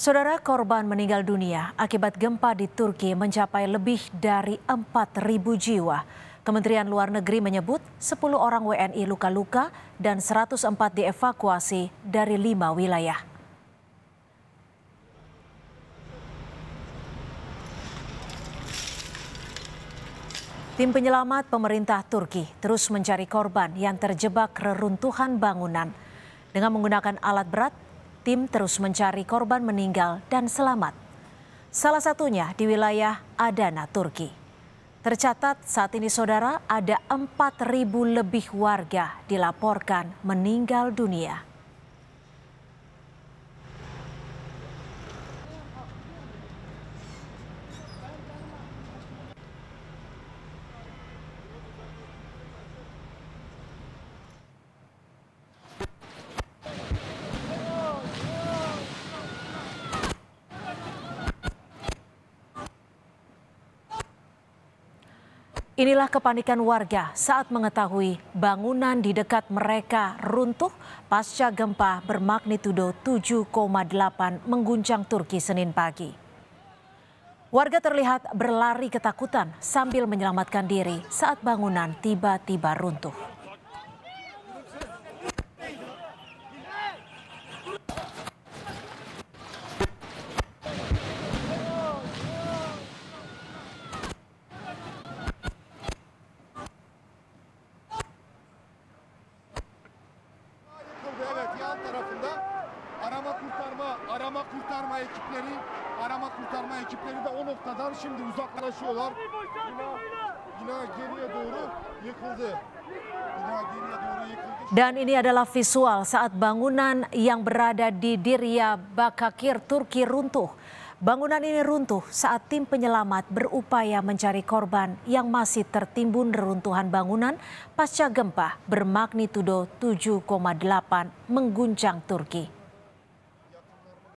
Saudara korban meninggal dunia akibat gempa di Turki mencapai lebih dari 4.000 jiwa. Kementerian Luar Negeri menyebut 10 orang WNI luka-luka dan 104 dievakuasi dari lima wilayah. Tim penyelamat pemerintah Turki terus mencari korban yang terjebak reruntuhan bangunan. Dengan menggunakan alat berat, tim terus mencari korban meninggal dan selamat. Salah satunya di wilayah Adana, Turki. Tercatat saat ini saudara ada 4.000 lebih warga dilaporkan meninggal dunia. Inilah kepanikan warga saat mengetahui bangunan di dekat mereka runtuh pasca gempa bermagnitudo 7,8 mengguncang Turki Senin pagi. Warga terlihat berlari ketakutan sambil menyelamatkan diri saat bangunan tiba-tiba runtuh. ekipleri, arama kurtarma ekipleri de o noktadan şimdi uzaklaşıyorlar. Bina, bina geriye doğru yıkıldı. Bina geriye doğru yıkıldı. Dan ini adalah visual saat bangunan yang berada di Dirya Bakakir, Turki runtuh. Bangunan ini runtuh saat tim penyelamat berupaya mencari korban yang masih tertimbun reruntuhan bangunan pasca gempa bermagnitudo 7,8 mengguncang Turki.